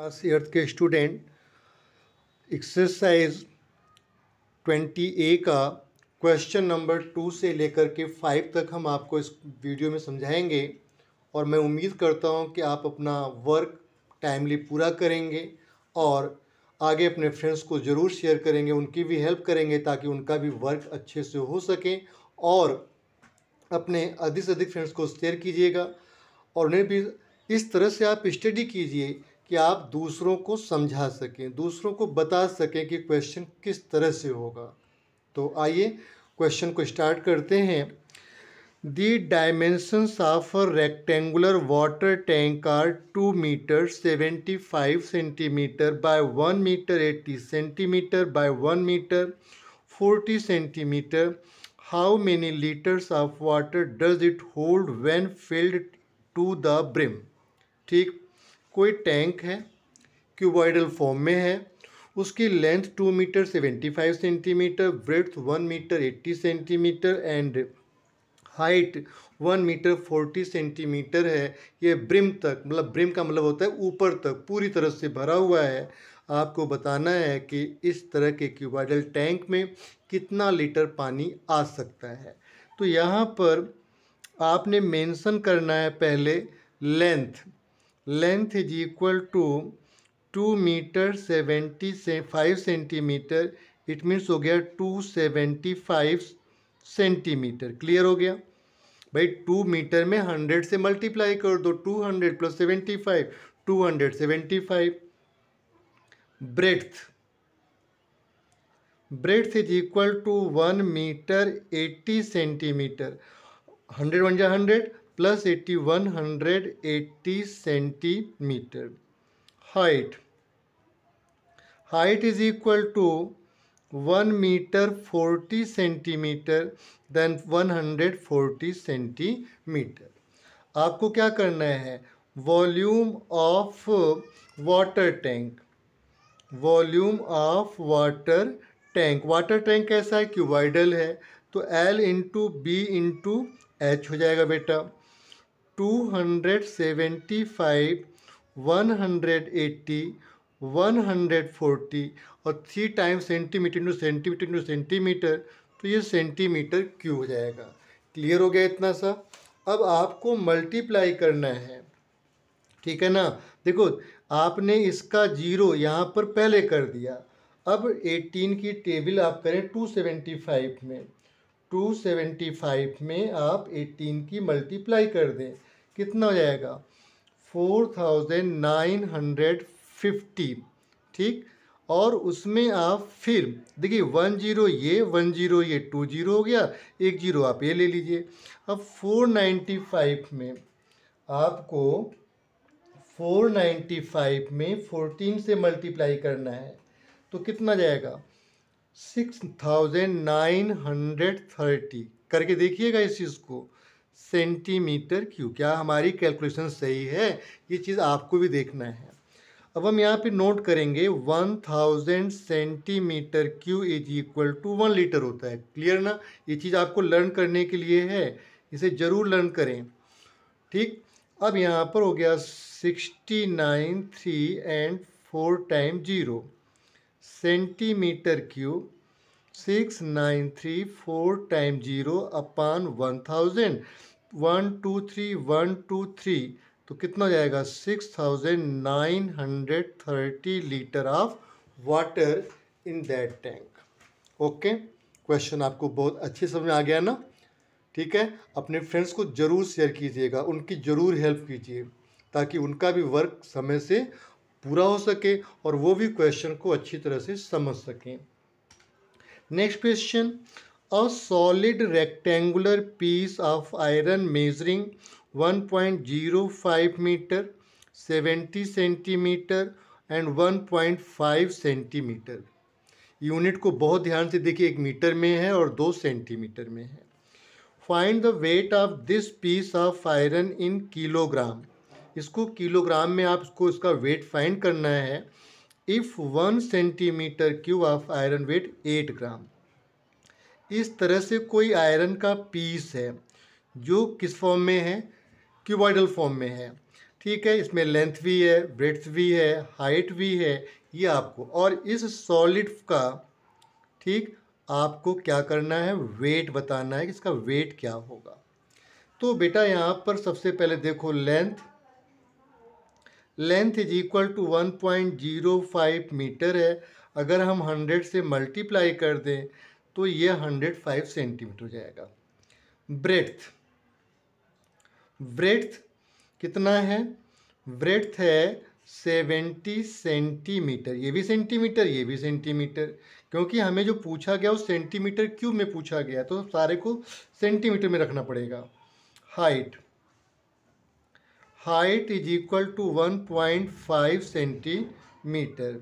class eighth के student exercise twenty A का question number two से लेकर के फाइव तक हम आपको इस वीडियो में समझाएंगे और मैं उम्मीद करता हूँ कि आप अपना वर्क टाइमली पूरा करेंगे और आगे अपने फ्रेंड्स को ज़रूर शेयर करेंगे उनकी भी हेल्प करेंगे ताकि उनका भी वर्क अच्छे से हो सके और अपने अधिक से अधिक फ्रेंड्स को शेयर कीजिएगा और उन्हें भी इस तरह से आप स्टडी कीजिए कि आप दूसरों को समझा सकें दूसरों को बता सकें कि क्वेश्चन किस तरह से होगा तो आइए क्वेश्चन को स्टार्ट करते हैं the dimensions of a rectangular water tank are two metre seventy five centimetre by one metre eighty centimetre by one metre forty centimetre how many litres of water does it hold when filled to the brim ठीक कोई tank है cuboidal form में है उसकी length two metre seventy five centimetre breadth one metre eighty centimetre and height one metre forty centimetre है ये brim तक मतलब ब्रिम का मतलब होता है ऊपर तक पूरी तरह से भरा हुआ है आपको बताना है कि इस तरह के क्यूबाइडल टैंक में कितना लीटर पानी आ सकता है तो यहाँ पर आपने मेंशन करना है पहले length length is equal to two metre seventy से फाइव सेंटीमीटर इट मीन्स हो गया two seventy five centimetre clear हो गया भाई टू मीटर में हंड्रेड से मल्टीप्लाई कर दो तो two hundred plus seventy five two hundred seventy five breadth breadth is equal to one metre eighty centimetre hundred one जा hundred plus eighty one hundred eighty centimetre height height is equal to one metre forty centimetre then one hundred forty centimetre आपको क्या करना है volume of water tank volume of water tank water tank कैसा है cuboidal है तो L into B into H हो जाएगा बेटा वन 180, 140 और three time centimetre into centimetre into centimetre तो ये सेंटीमीटर क्यू हो जाएगा क्लियर हो गया इतना सा अब आपको मल्टीप्लाई करना है ठीक है ना देखो आपने इसका जीरो यहाँ पर पहले कर दिया अब 18 की टेबल आप करें 275 में 275 में आप 18 की मल्टीप्लाई कर दें कितना हो जाएगा four thousand nine hundred fifty ठीक और उसमें आप फिर देखिए वन जीरो ये वन जीरो ये टू जीरो हो गया एक जीरो आप ये ले लीजिए अब फोर नाइन्टी फाइव में आपको फोर नाइन्टी फाइव में फोर्टीन से मल्टीप्लाई करना है तो कितना जाएगा six thousand nine hundred thirty करके देखिएगा इस चीज़ को सेंटीमीटर क्यू क्या हमारी कैलकुलेशन सही है ये चीज़ आपको भी देखना है अब हम यहाँ पे नोट करेंगे one thousand centimetre cube is equal to one litre होता है क्लियर ना ये चीज़ आपको लर्न करने के लिए है इसे ज़रूर लर्न करें ठीक अब यहाँ पर हो गया sixty nine three and four time zero centimetre cube six nine three four time zero upon one thousand one two three one two three तो कितना हो जाएगा six thousand nine hundred thirty litre of water in that tank okay question आपको बहुत अच्छे समझ में आ गया ना ठीक है अपने फ्रेंड्स को ज़रूर शेयर कीजिएगा उनकी ज़रूर हेल्प कीजिए ताकि उनका भी वर्क समय से पूरा हो सके और वो भी क्वेश्चन को अच्छी तरह से समझ सकें next question A solid rectangular piece of iron measuring 1.05 meter, 70 centimetre and 1.5 centimetre unit को बहुत ध्यान से देखिए एक मीटर में है और दो सेंटीमीटर में है find the weight of this piece of iron in kilogram इसको किलोग्राम में आपको इसका वेट फाइंड करना है if one centimetre cube of iron weight eight gram इस तरह से कोई आयरन का पीस है जो किस फॉर्म में है क्यूबॉइडल फॉर्म में है ठीक है इसमें लेंथ भी है ब्रेथ भी है हाइट भी है ये आपको और इस सॉलिड का ठीक आपको क्या करना है वेट बताना है कि इसका वेट क्या होगा तो बेटा यहाँ पर सबसे पहले देखो length length is equal to one point zero five metre है अगर हम हंड्रेड से मल्टीप्लाई कर दें तो ये 105 सेंटीमीटर हो जाएगा ब्रेथ ब्रेथ कितना है ब्रेथ है सेवेंटी सेंटीमीटर ये भी सेंटीमीटर ये भी सेंटीमीटर क्योंकि हमें जो पूछा गया वो सेंटीमीटर क्यूब में पूछा गया तो सारे को सेंटीमीटर में रखना पड़ेगा height height is equal to one point five centimetre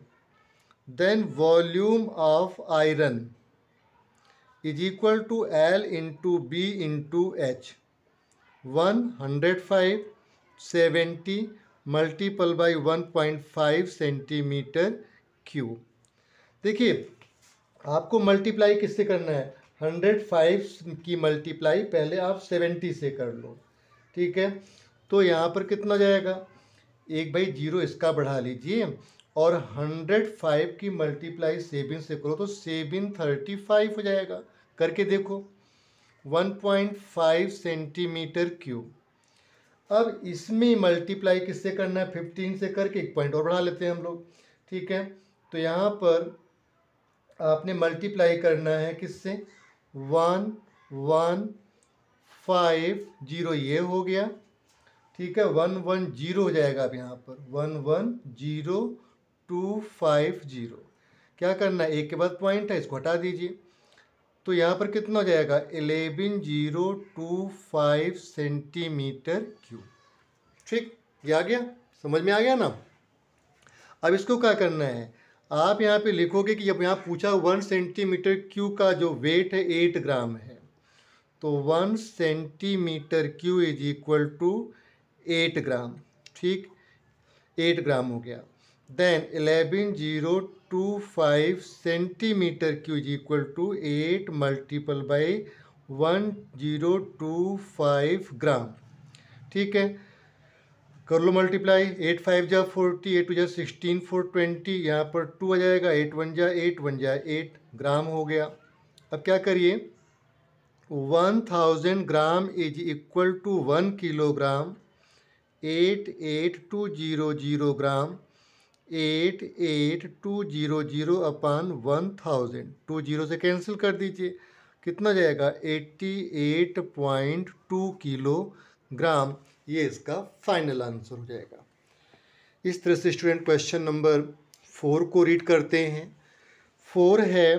then volume of iron is equal to L into B into H one hundred five seventy multiple by one point five centimetre cube देखिए आपको multiply किससे करना है hundred five की multiply पहले आप seventy से कर लो ठीक है तो यहाँ पर कितना जाएगा एक भाई जीरो इसका बढ़ा लीजिए और हंड्रेड फाइव की मल्टीप्लाई सेवन से करो तो सेवन थर्टी फाइव हो जाएगा करके देखो one point five centimetre cube अब इसमें मल्टीप्लाई किससे करना है फिफ्टीन से करके एक पॉइंट और बढ़ा लेते हैं हम लोग ठीक है तो यहाँ पर आपने मल्टीप्लाई करना है किससे वन वन फाइव जीरो ये हो गया ठीक है वन वन जीरो हो जाएगा अब यहाँ पर one one zero two five zero क्या करना है एक के बाद पॉइंट है इसको हटा दीजिए तो यहाँ पर कितना हो जाएगा eleven zero two five centimetre cube ठीक ये आ गया समझ में आ गया ना अब इसको क्या करना है आप यहाँ पे लिखोगे कि जब यहाँ पूछा वन सेंटीमीटर क्यू का जो वेट है एट ग्राम है तो one centimetre cube is equal to eight gram ठीक एट ग्राम हो गया then eleven zero two five centimetre cubes equal to eight multiple by one zero two five gram ठीक है कर लो मल्टीप्लाई एट फाइव जा फोर्टी एट टू जा sixteen four twenty यहाँ पर टू आ जाएगा एट वन जा एट वन जा एट ग्राम हो गया अब क्या करिए one thousand gram is equal to one kilogram eight eight two zero zero gram eight eight two zero zero upon one thousand two zero से कैंसिल कर दीजिए कितना जाएगा eighty eight point two kilo gram ये इसका final answer हो जाएगा इस तरह से स्टूडेंट क्वेश्चन नंबर फोर को रीड करते हैं फोर है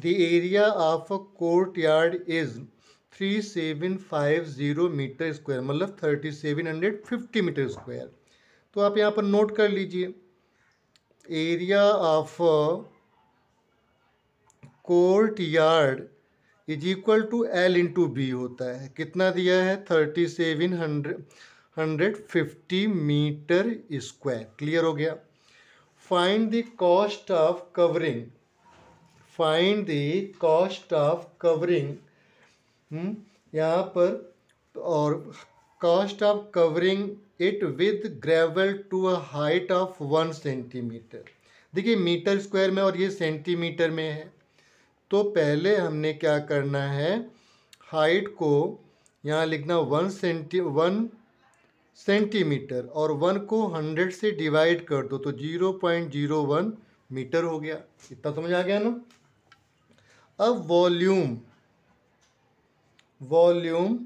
the area of a court yard is three seven five zero metre square मतलब thirty seven hundred fifty metre square तो आप यहाँ पर नोट कर लीजिए area of court yard is equal to L into B होता है कितना दिया है thirty seven hundred hundred fifty metre square clear हो गया find the cost of covering find the cost of covering यहाँ पर और cost of covering it with gravel to a height of one centimetre देखिए मीटर स्क्वायर में और ये centimetre में है तो पहले हमने क्या करना है हाइट को यहाँ लिखना वन सेंटी वन सेंटीमीटर और वन को हंड्रेड से डिवाइड कर दो तो zero point zero one metre हो गया इतना समझ आ गया ना अब वॉल्यूम वॉल्यूम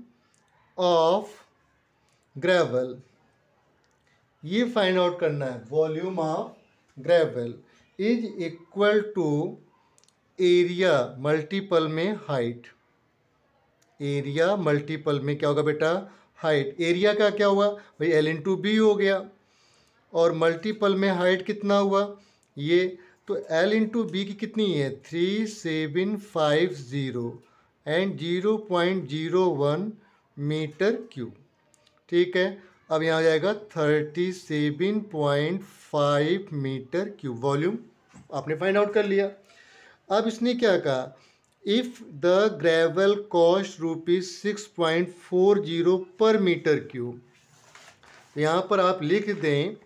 ऑफ ग्रेवल ये फाइंड आउट करना है volume of gravel is equal to area multiple में हाइट एरिया मल्टीपल में क्या होगा बेटा हाइट एरिया का क्या हुआ भाई एल इन टू बी हो गया और मल्टीपल में हाइट कितना हुआ ये तो एल इन टू बी की कितनी है three seven five zero and zero point zero one metre cube ठीक है अब यहाँ आ जाएगा thirty seven point five metre cube volume आपने फाइंड आउट कर लिया अब इसने क्या कहा if the gravel cost rupees six point four zero per metre cube तो यहाँ पर आप लिख दें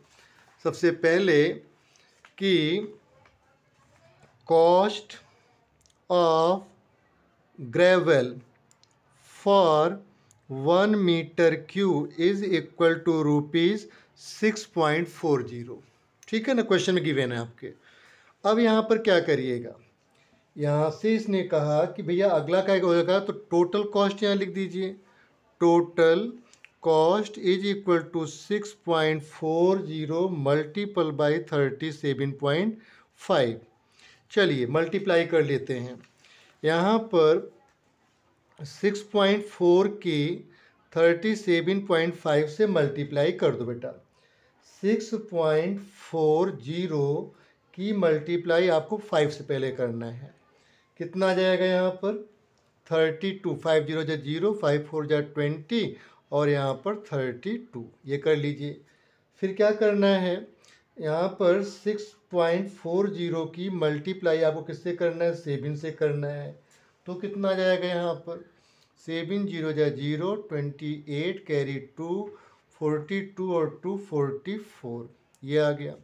सबसे पहले कि cost of gravel for one metre cube is equal to rupees six point four zero ठीक है ना क्वेश्चन में गिवेन है आपके अब यहाँ पर क्या करिएगा यहाँ से इसने कहा कि भैया अगला क्या होगा तो टोटल कॉस्ट यहाँ लिख दीजिए total cost is equal to six point four zero multiple by thirty seven point five चलिए मल्टीप्लाई कर लेते हैं यहाँ पर सिक्स पॉइंट फोर के थर्टी सेवन पॉइंट फाइव से मल्टीप्लाई कर दो बेटा सिक्स पॉइंट फोर जीरो की मल्टीप्लाई आपको फाइव से पहले करना है कितना आ जाएगा यहाँ पर थर्टी टू फाइव जीरो जै जीरो फाइव फोर जै ट्वेंटी और यहाँ पर थर्टी टू ये कर लीजिए फिर क्या करना है यहाँ पर सिक्स पॉइंट फोर जीरो की मल्टीप्लाई आपको किससे करना है सेवन से करना है तो कितना जाएगा यहाँ पर सेवन जीरो जा zero twenty eight carry two forty two और टू फोर्टी फोर ये आ गया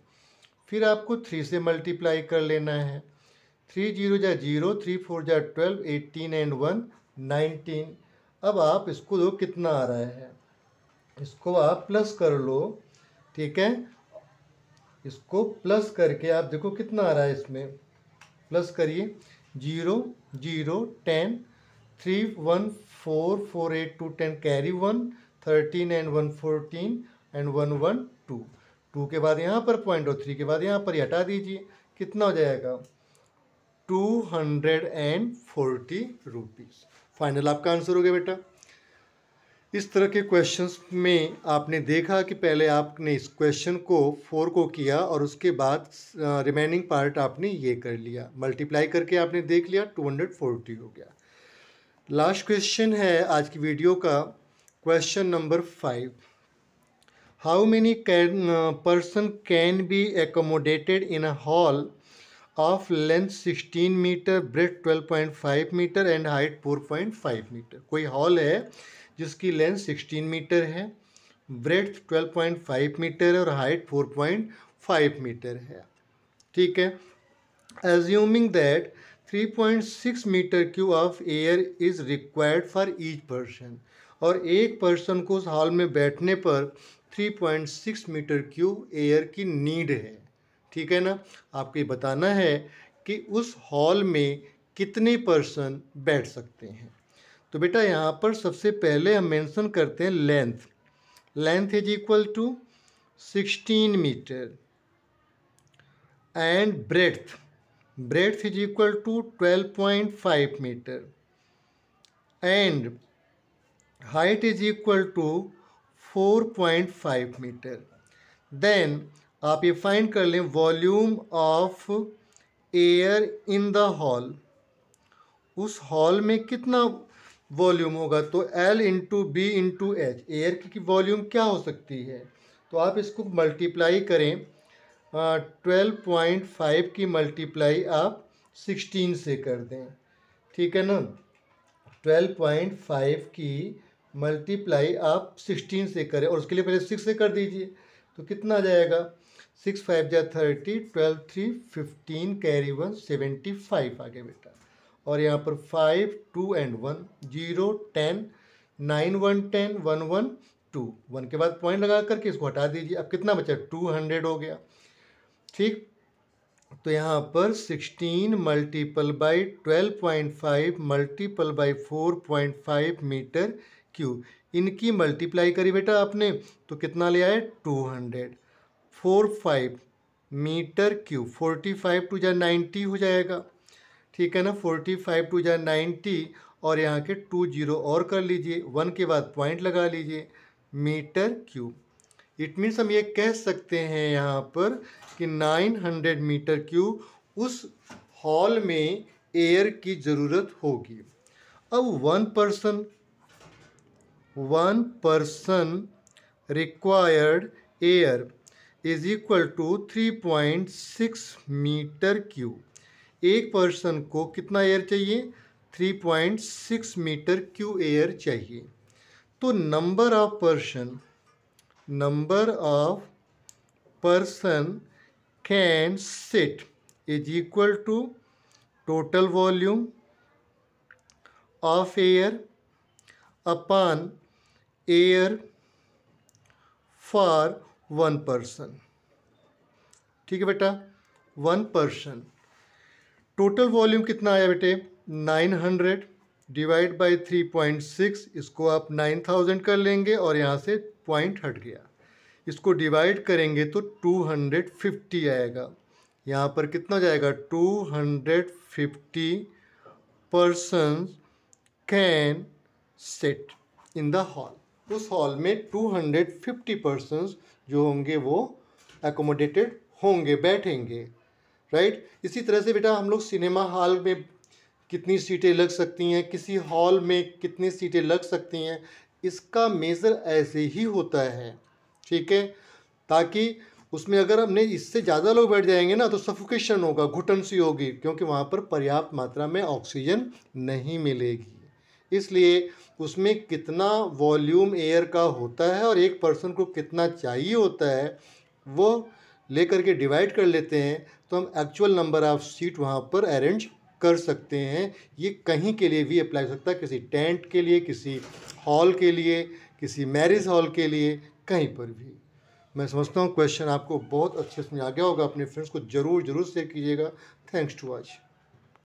फिर आपको थ्री से मल्टीप्लाई कर लेना है थ्री जीरो जा जीरो थ्री फोर जा twelve eighteen and one nineteen अब आप इसको दो कितना आ रहा है इसको आप प्लस कर लो ठीक है इसको प्लस करके आप देखो कितना आ रहा है इसमें प्लस करिए zero zero ten three one four four eight two ten carry one thirteen and one fourteen and one one two two के बाद यहाँ पर पॉइंट और थ्री के बाद यहाँ पर हटा दीजिए कितना हो जाएगा two hundred and forty rupees final आपका आंसर हो गया बेटा इस तरह के क्वेश्चंस में आपने देखा कि पहले आपने इस क्वेश्चन को फोर को किया और उसके बाद रिमेनिंग पार्ट आपने ये कर लिया मल्टीप्लाई करके आपने देख लिया टू हंड्रेड फोर्टी हो गया लास्ट क्वेश्चन है आज की वीडियो का question number five how many can person can be accommodated in a hall of length sixteen metre breadth twelve point five metre and height four point five metre कोई hall है जिसकी length 16 metre है breadth 12.5 metre है और height 4.5 metre है ठीक है assuming that 3.6 metre cube of air is required for each person और एक पर्सन को उस हॉल में बैठने पर 3.6 मीटर क्यू एयर की नीड है ठीक है ना आपको ये बताना है कि उस हॉल में कितने पर्सन बैठ सकते हैं तो बेटा यहाँ पर सबसे पहले हम मेंशन करते हैं length length is equal to sixteen metre and breadth breadth is equal to twelve point five metre and equal to four point 4.5 metre then आप ये फाइंड कर लें volume of air in the hall उस hall में कितना volume होगा तो L into B into H air की वॉल्यूम क्या हो सकती है तो आप इसको मल्टीप्लाई करें ट्वेल्व पॉइंट फाइव की मल्टीप्लाई आप सिक्सटीन से कर दें ठीक है ना ट्वेल्व पॉइंट फाइव की मल्टीप्लाई आप सिक्सटीन से करें और उसके लिए पहले सिक्स से कर दीजिए तो कितना आ जाएगा सिक्स फाइव जै thirty twelve three fifteen carry one seventy five आगे बेटा और यहाँ पर five two and one zero ten nine one ten one one two one के बाद पॉइंट लगा करके इसको हटा दीजिए अब कितना बचा टू हंड्रेड हो गया ठीक तो यहाँ पर sixteen multiple by twelve point five multiple by four point five metre cube इनकी मल्टीप्लाई करी बेटा आपने तो कितना ले आए two hundred four five metre cube forty five two जाए नाइन्टी हो जाएगा ठीक है ना फोर्टी फाइव टू जै नाइन्टी और यहाँ के टू जीरो और कर लीजिए वन के बाद पॉइंट लगा लीजिए मीटर क्यूब इट मीन्स हम ये कह सकते हैं यहाँ पर कि नाइन हंड्रेड मीटर क्यूब उस हॉल में एयर की ज़रूरत होगी अब one person one person required air is equal to three point six metre cube एक पर्सन को कितना एयर चाहिए 3.6 मीटर क्यू एयर चाहिए तो number of person number of person can sit is equal to total volume of air upon air for one person ठीक है बेटा one person total volume कितना आया बेटे 900 डिवाइड बाय 3.6 इसको आप 9000 कर लेंगे और यहाँ से पॉइंट हट गया इसको डिवाइड करेंगे तो 250 आएगा यहाँ पर कितना जाएगा 250 person can set in the hall उस हॉल में 250 हंड्रेड जो होंगे वो एकोमोडेटेड होंगे बैठेंगे राइट इसी तरह से बेटा हम लोग सिनेमा हॉल में कितनी सीटें लग सकती हैं किसी हॉल में कितनी सीटें लग सकती हैं इसका मेज़र ऐसे ही होता है ठीक है ताकि उसमें अगर हमने इससे ज़्यादा लोग बैठ जाएंगे ना तो सफोकेशन होगा घुटन सी होगी क्योंकि वहाँ पर पर्याप्त मात्रा में ऑक्सीजन नहीं मिलेगी इसलिए उसमें कितना वॉल्यूम एयर का होता है और एक पर्सन को कितना चाहिए होता है वो लेकर के डिवाइड कर लेते हैं तो हम एक्चुअल नंबर ऑफ सीट वहाँ पर अरेंज कर सकते हैं ये कहीं के लिए भी अप्लाई सकता है किसी टेंट के लिए किसी हॉल के लिए किसी मैरिज हॉल के लिए कहीं पर भी मैं समझता हूँ क्वेश्चन आपको बहुत अच्छे से आ गया होगा अपने फ्रेंड्स को ज़रूर ज़रूर शेयर कीजिएगा थैंक्स टू वॉच